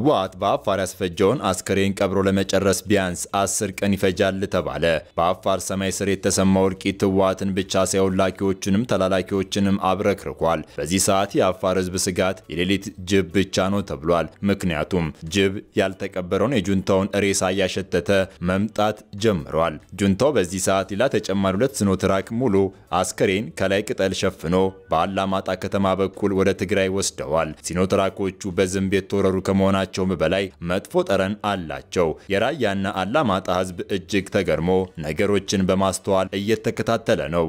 ህወሓት በአፋር ያስፈጀውን አስከሬን ቀብሮ ለመጨረስ ቢያንስ አስር ቀን ይፈጃል ተባለ። በአፋር ሰማይ ስር የተሰማው እልቂት ህወሓትን ብቻ ሳይሆን ላኪዎችንም ተላላኪዎችንም አብረክርኳል። በዚህ ሰዓት የአፋር ህዝብ ስጋት የሌሊት ጅብ ብቻ ነው ተብሏል። ምክንያቱም ጅብ ያልተቀበረውን የጁንታውን ሬሳ እያሸተተ መምጣት ጀምሯል። ጁንታው በዚህ ሰዓት ሌላ ተጨማሪ ሁለት ስኖትራክ ሙሉ አስከሬን ከላይ ቅጠል ሸፍኖ በአላማጣ ከተማ በኩል ወደ ትግራይ ወስደዋል። ሲኖትራኮቹ በዝንብ የተወረሩ ከመሆናቸው ከመጠናቸውም በላይ መጥፎ ጠረን አላቸው። የራያና አላማጣ ህዝብ እጅግ ተገርሞ ነገሮችን በማስተዋል እየተከታተለ ነው።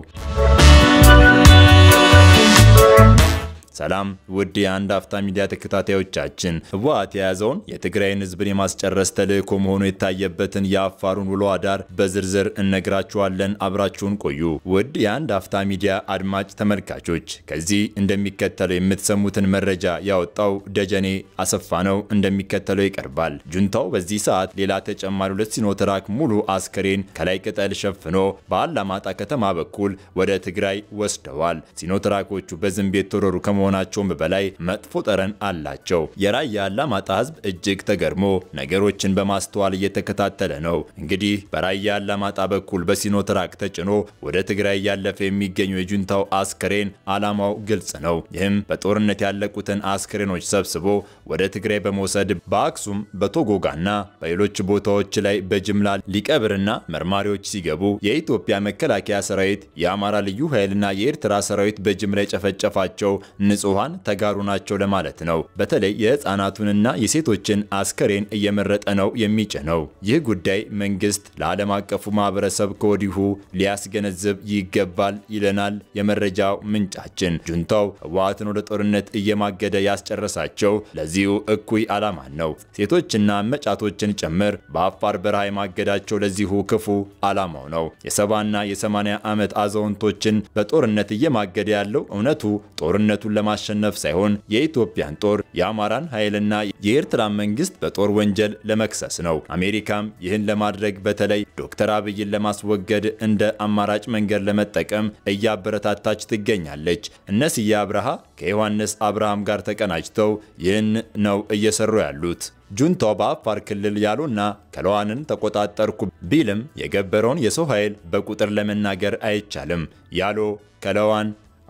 ሰላም ውድ የአንድ አፍታ ሚዲያ ተከታታዮቻችን፣ ህወሓት የያዘውን የትግራይን ህዝብን የማስጨረስ ተልእኮ መሆኑ የታየበትን የአፋሩን ውሎ አዳር በዝርዝር እነግራችኋለን። አብራችሁን ቆዩ። ውድ የአንድ አፍታ ሚዲያ አድማጭ ተመልካቾች፣ ከዚህ እንደሚከተለው የምትሰሙትን መረጃ ያወጣው ደጀኔ አሰፋ ነው። እንደሚከተለው ይቀርባል። ጁንታው በዚህ ሰዓት ሌላ ተጨማሪ ሁለት ሲኖትራክ ሙሉ አስክሬን ከላይ ቅጠል ሸፍኖ በአላማጣ ከተማ በኩል ወደ ትግራይ ወስደዋል። ሲኖትራኮቹ በዝንቤት ተወረሩ ከመ ከመሆናቸውም በላይ መጥፎ ጠረን አላቸው። የራያ አላማጣ ህዝብ እጅግ ተገርሞ ነገሮችን በማስተዋል እየተከታተለ ነው። እንግዲህ በራያ አላማጣ በኩል በሲኖ ትራክ ተጭኖ ወደ ትግራይ እያለፈ የሚገኘው የጁንታው አስክሬን አላማው ግልጽ ነው። ይህም በጦርነት ያለቁትን አስክሬኖች ሰብስቦ ወደ ትግራይ በመውሰድ በአክሱም በቶጎጋና በሌሎች ቦታዎች ላይ በጅምላ ሊቀብርና መርማሪዎች ሲገቡ የኢትዮጵያ መከላከያ ሰራዊት፣ የአማራ ልዩ ኃይልና የኤርትራ ሰራዊት በጅምላ የጨፈጨፋቸው ንጹሐን ተጋሩ ናቸው ለማለት ነው። በተለይ የህፃናቱንና የሴቶችን አስከሬን እየመረጠ ነው የሚጭነው። ይህ ጉዳይ መንግስት ለዓለም አቀፉ ማህበረሰብ ከወዲሁ ሊያስገነዝብ ይገባል ይለናል የመረጃው ምንጫችን። ጁንታው ህወሓትን ወደ ጦርነት እየማገደ ያስጨረሳቸው ለዚሁ እኩይ ዓላማን ነው። ሴቶችና መጫቶችን ጭምር በአፋር በረሃ የማገዳቸው ለዚሁ ክፉ ዓላማው ነው። የሰባና የሰማንያ ዓመት አዛውንቶችን በጦርነት እየማገደ ያለው እውነቱ ጦርነቱን ለማሸነፍ ሳይሆን የኢትዮጵያን ጦር የአማራን ኃይልና የኤርትራን መንግስት በጦር ወንጀል ለመክሰስ ነው። አሜሪካም ይህን ለማድረግ በተለይ ዶክተር አብይን ለማስወገድ እንደ አማራጭ መንገድ ለመጠቀም እያበረታታች ትገኛለች። እነስዬ አብርሃ ከዮሐንስ አብርሃም ጋር ተቀናጅተው ይህን ነው እየሰሩ ያሉት። ጁንታው በአፋር ክልል ያሉና ከለዋንን ተቆጣጠርኩ ቢልም የገበረውን የሰው ኃይል በቁጥር ለመናገር አይቻልም። ያሎ ከለዋን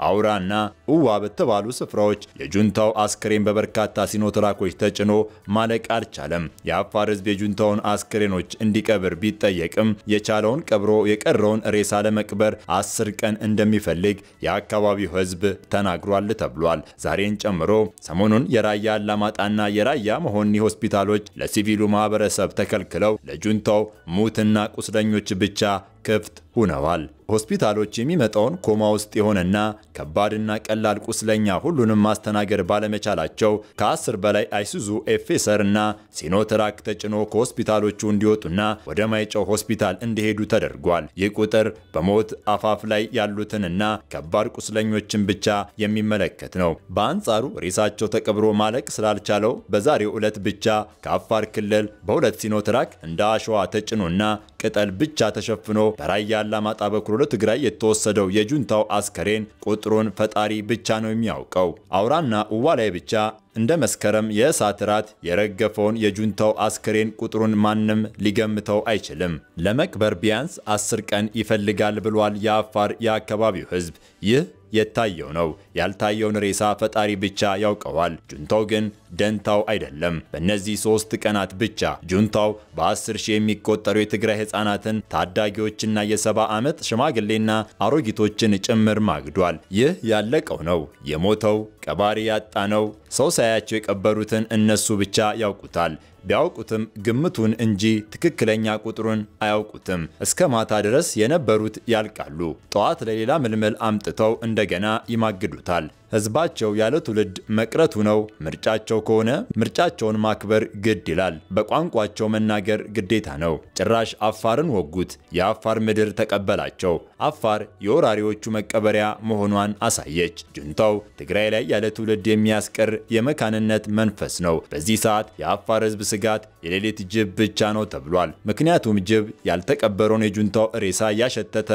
አውራና እዋ በተባሉ ስፍራዎች የጁንታው አስክሬን በበርካታ ሲኖትራኮች ተጭኖ ማለቅ አልቻለም። የአፋር ህዝብ የጁንታውን አስክሬኖች እንዲቀብር ቢጠየቅም የቻለውን ቀብሮ የቀረውን ሬሳ ለመቅበር አስር ቀን እንደሚፈልግ የአካባቢው ህዝብ ተናግሯል ተብሏል። ዛሬን ጨምሮ ሰሞኑን የራያ አላማጣና የራያ መሆኒ ሆስፒታሎች ለሲቪሉ ማህበረሰብ ተከልክለው ለጁንታው ሙትና ቁስለኞች ብቻ ክፍት ሁነዋል። ሆስፒታሎች የሚመጣውን ኮማ ውስጥ የሆነና ከባድና ቀላል ቁስለኛ ሁሉንም ማስተናገድ ባለመቻላቸው ከአስር በላይ አይሱዙ ኤፌሰር እና ሲኖትራክ ተጭኖ ከሆስፒታሎቹ እንዲወጡና ወደ ማይጨው ሆስፒታል እንዲሄዱ ተደርጓል። ይህ ቁጥር በሞት አፋፍ ላይ ያሉትንና ከባድ ቁስለኞችን ብቻ የሚመለከት ነው። በአንጻሩ ሬሳቸው ተቀብሮ ማለቅ ስላልቻለው በዛሬው ዕለት ብቻ ከአፋር ክልል በሁለት ሲኖትራክ እንደ አሸዋ ተጭኖና ቅጠል ብቻ ተሸፍኖ በራያ አላማጣ በኩል ወደ ትግራይ የተወሰደው የጁንታው አስከሬን ቁጥሩን ፈጣሪ ብቻ ነው የሚያውቀው። አውራና ውዋ ላይ ብቻ እንደ መስከረም የእሳት ራት የረገፈውን የጁንታው አስክሬን ቁጥሩን ማንም ሊገምተው አይችልም። ለመቅበር ቢያንስ አስር ቀን ይፈልጋል ብሏል የአፋር የአካባቢው ህዝብ። ይህ የታየው ነው። ያልታየውን ሬሳ ፈጣሪ ብቻ ያውቀዋል። ጁንታው ግን ደንታው አይደለም። በእነዚህ ሶስት ቀናት ብቻ ጁንታው በአስር ሺህ የሚቆጠሩ የትግራይ ህፃናትን፣ ታዳጊዎችና የሰባ ዓመት ሽማግሌና አሮጊቶችን ጭምር ማግዷል። ይህ ያለቀው ነው የሞተው ቀባሪ ያጣ ነው። ሰው ሳያቸው የቀበሩትን እነሱ ብቻ ያውቁታል። ቢያውቁትም ግምቱን እንጂ ትክክለኛ ቁጥሩን አያውቁትም። እስከ ማታ ድረስ የነበሩት ያልቃሉ። ጠዋት ለሌላ ምልምል አምጥተው እንደገና ይማግዱታል። ህዝባቸው ያለ ትውልድ መቅረቱ ነው ምርጫቸው ከሆነ ምርጫቸውን ማክበር ግድ ይላል። በቋንቋቸው መናገር ግዴታ ነው። ጭራሽ አፋርን ወጉት። የአፋር ምድር ተቀበላቸው። አፋር የወራሪዎቹ መቀበሪያ መሆኗን አሳየች። ጁንታው ትግራይ ላይ ያለ ትውልድ የሚያስቀር የመካንነት መንፈስ ነው። በዚህ ሰዓት የአፋር ህዝብ ስጋት የሌሊት ጅብ ብቻ ነው ተብሏል። ምክንያቱም ጅብ ያልተቀበረውን የጁንታው ሬሳ ያሸተተ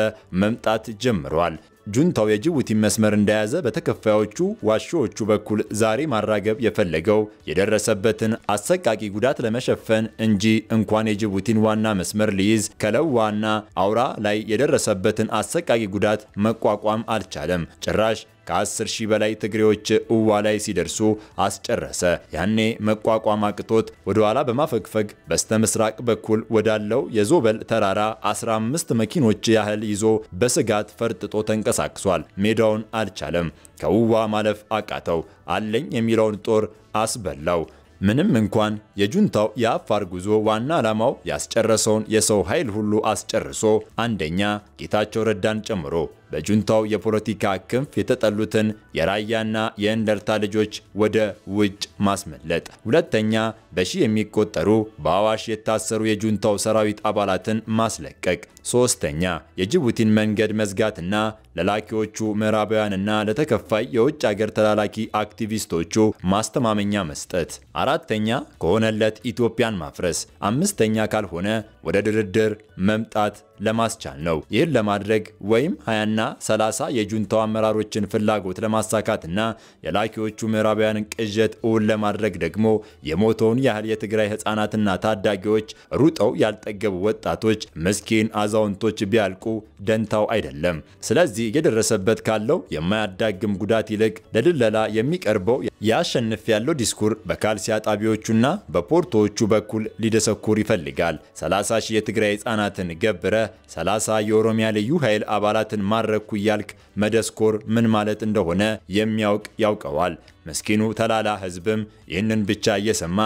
መምጣት ጀምሯል። ጁንታው የጅቡቲን መስመር እንደያዘ በተከፋዮቹ ዋሾዎቹ በኩል ዛሬ ማራገብ የፈለገው የደረሰበትን አሰቃቂ ጉዳት ለመሸፈን እንጂ እንኳን የጅቡቲን ዋና መስመር ሊይዝ ከለዋና አውራ ላይ የደረሰበትን አሰቃቂ ጉዳት መቋቋም አልቻለም። ጭራሽ ከ10 ሺህ በላይ ትግሬዎች እዋ ላይ ሲደርሱ አስጨረሰ። ያኔ መቋቋም አቅቶት ወደ ኋላ በማፈግፈግ በስተ ምስራቅ በኩል ወዳለው የዞበል ተራራ 15 መኪኖች ያህል ይዞ በስጋት ፈርጥጦ ተንቀሳቅሷል። ሜዳውን አልቻለም። ከውዋ ማለፍ አቃተው። አለኝ የሚለውን ጦር አስበላው። ምንም እንኳን የጁንታው የአፋር ጉዞ ዋና ዓላማው ያስጨረሰውን የሰው ኃይል ሁሉ አስጨርሶ አንደኛ ጌታቸው ረዳን ጨምሮ በጁንታው የፖለቲካ ክንፍ የተጠሉትን የራያና የእንደርታ ልጆች ወደ ውጭ ማስመለጥ፣ ሁለተኛ በሺህ የሚቆጠሩ በአዋሽ የታሰሩ የጁንታው ሰራዊት አባላትን ማስለቀቅ፣ ሶስተኛ የጅቡቲን መንገድ መዝጋትና ለላኪዎቹ ምዕራባውያንና ለተከፋይ የውጭ አገር ተላላኪ አክቲቪስቶቹ ማስተማመኛ መስጠት፣ አራተኛ ከሆነለት ኢትዮጵያን ማፍረስ፣ አምስተኛ ካልሆነ ወደ ድርድር መምጣት ለማስቻል ነው። ይህን ለማድረግ ወይም 20ና 30 የጁንታው አመራሮችን ፍላጎት ለማሳካትና የላኪዎቹ ምዕራባውያንን ቅዠት እውን ለማድረግ ደግሞ የሞተውን ያህል የትግራይ ህፃናትና ታዳጊዎች፣ ሩጠው ያልጠገቡ ወጣቶች፣ ምስኪን አዛውንቶች ቢያልቁ ደንታው አይደለም። ስለዚህ እየደረሰበት ካለው የማያዳግም ጉዳት ይልቅ ለድለላ የሚቀርበው ያሸንፍ ያለው ዲስኩር በካልሲያ ጣቢዎቹና በፖርቶዎቹ በኩል ሊደሰኩር ይፈልጋል። 30 ሺህ የትግራይ ህጻናትን ገብረ 30 የኦሮሚያ ልዩ ኃይል አባላትን ማረኩ እያልክ መደስኮር ምን ማለት እንደሆነ የሚያውቅ ያውቀዋል። ምስኪኑ ተላላ ህዝብም ይህንን ብቻ እየሰማ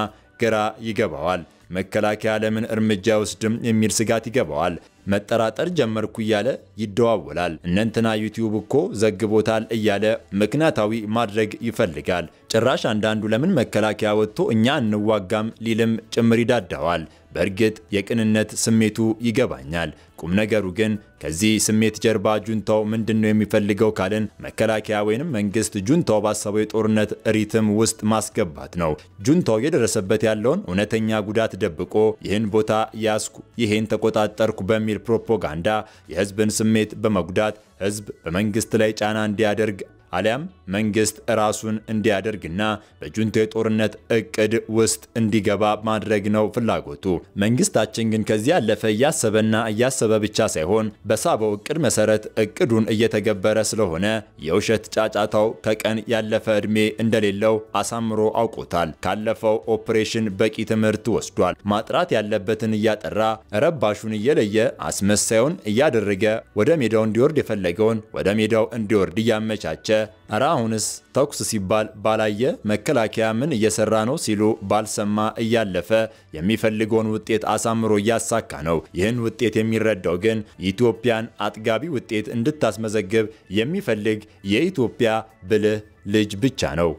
ግራ ይገባዋል። መከላከያ ለምን እርምጃ ውስድም የሚል ስጋት ይገባዋል። መጠራጠር ጀመርኩ እያለ ይደዋወላል። እነንትና ዩቲዩብ እኮ ዘግቦታል እያለ ምክንያታዊ ማድረግ ይፈልጋል። ጭራሽ አንዳንዱ ለምን መከላከያ ወጥቶ እኛ እንዋጋም ሊልም ጭምር ይዳዳዋል። በእርግጥ የቅንነት ስሜቱ ይገባኛል። ቁም ነገሩ ግን ከዚህ ስሜት ጀርባ ጁንታው ምንድን ነው የሚፈልገው ካልን መከላከያ ወይንም መንግስት ጁንታው ባሰበው የጦርነት ሪትም ውስጥ ማስገባት ነው። ጁንታው የደረሰበት ያለውን እውነተኛ ጉዳት ደብቆ ይህን ቦታ ያስኩ፣ ይህን ተቆጣጠርኩ በሚል ፕሮፓጋንዳ የህዝብን ስሜት በመጉዳት ህዝብ በመንግስት ላይ ጫና እንዲያደርግ አሊያም መንግስት ራሱን እንዲያደርግና በጁንቴ ጦርነት እቅድ ውስጥ እንዲገባ ማድረግ ነው ፍላጎቱ። መንግስታችን ግን ከዚህ ያለፈ እያሰበና እያሰበ ብቻ ሳይሆን በሳበው እቅድ መሰረት እቅዱን እየተገበረ ስለሆነ የውሸት ጫጫታው ከቀን ያለፈ እድሜ እንደሌለው አሳምሮ አውቆታል። ካለፈው ኦፕሬሽን በቂ ትምህርት ወስዷል። ማጥራት ያለበትን እያጠራ ረባሹን እየለየ አስመሳዩን እያደረገ ወደ ሜዳው እንዲወርድ የፈለገውን ወደ ሜዳው እንዲወርድ እያመቻቸ እረ አሁንስ ተኩስ ሲባል ባላየ መከላከያ ምን እየሰራ ነው ሲሉ ባልሰማ እያለፈ የሚፈልገውን ውጤት አሳምሮ እያሳካ ነው። ይህን ውጤት የሚረዳው ግን ኢትዮጵያን አጥጋቢ ውጤት እንድታስመዘግብ የሚፈልግ የኢትዮጵያ ብልህ ልጅ ብቻ ነው።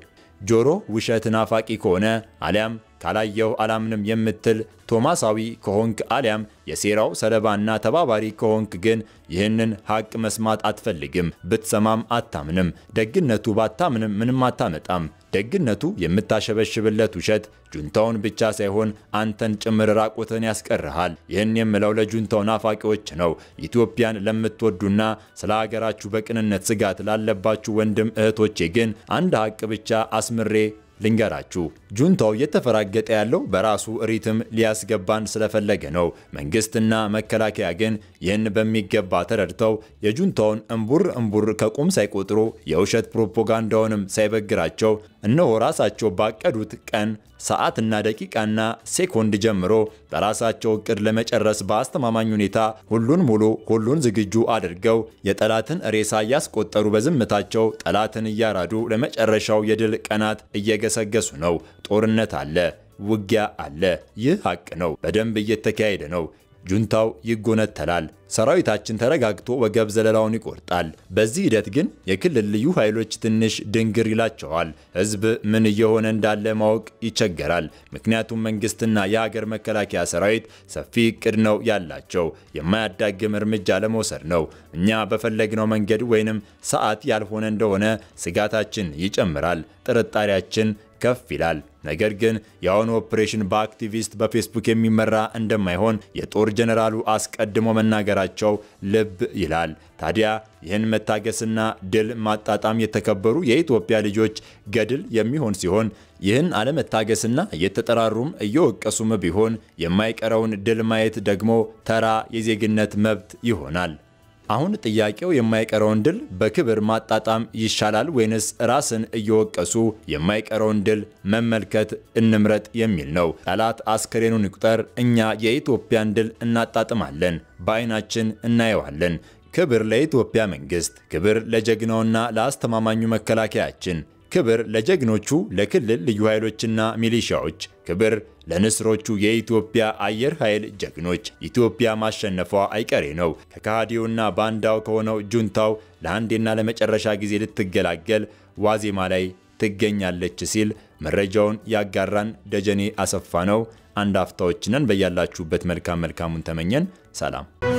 ጆሮ ውሸት ናፋቂ ከሆነ አሊያም ካላየው አላምንም የምትል ቶማሳዊ ከሆንክ አሊያም የሴራው ሰለባና ተባባሪ ከሆንክ ግን ይህንን ሀቅ መስማት አትፈልግም። ብትሰማም አታምንም። ደግነቱ ባታምንም ምንም አታመጣም። ደግነቱ የምታሸበሽብለት ውሸት ጁንታውን ብቻ ሳይሆን አንተን ጭምር ራቁትን ያስቀርሃል። ይህን የምለው ለጁንታው ናፋቂዎች ነው። ኢትዮጵያን ለምትወዱና ስለ ሀገራችሁ በቅንነት ስጋት ላለባችሁ ወንድም እህቶቼ ግን አንድ ሀቅ ብቻ አስምሬ ልንገራችሁ። ጁንታው እየተፈራገጠ ያለው በራሱ ሪትም ሊያስገባን ስለፈለገ ነው። መንግስትና መከላከያ ግን ይህን በሚገባ ተረድተው የጁንታውን እምቡር እምቡር ከቁም ሳይቆጥሩ የውሸት ፕሮፓጋንዳውንም ሳይበግራቸው እነሆ ራሳቸው ባቀዱት ቀን ሰዓትና ደቂቃና ሴኮንድ ጀምሮ በራሳቸው እቅድ ለመጨረስ በአስተማማኝ ሁኔታ ሁሉን ሙሉ ሁሉን ዝግጁ አድርገው የጠላትን ሬሳ እያስቆጠሩ በዝምታቸው ጠላትን እያራዱ ለመጨረሻው የድል ቀናት እየገሰገሱ ነው። ጦርነት አለ። ውጊያ አለ። ይህ ሀቅ ነው። በደንብ እየተካሄደ ነው። ጁንታው ይጎነተላል። ሰራዊታችን ተረጋግቶ ወገብ ዘለላውን ይቆርጣል። በዚህ ሂደት ግን የክልል ልዩ ኃይሎች ትንሽ ድንግር ይላቸዋል። ህዝብ ምን እየሆነ እንዳለ ማወቅ ይቸገራል። ምክንያቱም መንግስትና የሀገር መከላከያ ሰራዊት ሰፊ እቅድ ነው ያላቸው። የማያዳግም እርምጃ ለመውሰድ ነው። እኛ በፈለግነው መንገድ ወይንም ሰዓት ያልሆነ እንደሆነ ስጋታችን ይጨምራል፣ ጥርጣሬያችን ከፍ ይላል። ነገር ግን የአሁኑ ኦፕሬሽን በአክቲቪስት በፌስቡክ የሚመራ እንደማይሆን የጦር ጀነራሉ አስቀድሞ መናገራቸው ልብ ይላል። ታዲያ ይህን መታገስና ድል ማጣጣም የተከበሩ የኢትዮጵያ ልጆች ገድል የሚሆን ሲሆን ይህን አለመታገስና እየተጠራሩም እየወቀሱም ቢሆን የማይቀረውን ድል ማየት ደግሞ ተራ የዜግነት መብት ይሆናል። አሁን ጥያቄው የማይቀረውን ድል በክብር ማጣጣም ይሻላል ወይንስ ራስን እየወቀሱ የማይቀረውን ድል መመልከት እንምረጥ የሚል ነው። ጠላት አስከሬኑን ይቁጠር፣ እኛ የኢትዮጵያን ድል እናጣጥማለን፣ በአይናችን እናየዋለን። ክብር ለኢትዮጵያ መንግስት፣ ክብር ለጀግናውና ለአስተማማኙ መከላከያችን፣ ክብር ለጀግኖቹ ለክልል ልዩ ኃይሎችና ሚሊሻዎች ክብር ለንስሮቹ የኢትዮጵያ አየር ኃይል ጀግኖች። ኢትዮጵያ ማሸነፏ አይቀሬ ነው። ከካሃዲውና ባንዳው ከሆነው ጁንታው ለአንዴና ለመጨረሻ ጊዜ ልትገላገል ዋዜማ ላይ ትገኛለች ሲል መረጃውን ያጋራን ደጀኔ አሰፋ ነው። አንድ አፍታዎችነን በያላችሁበት መልካም መልካሙን ተመኘን። ሰላም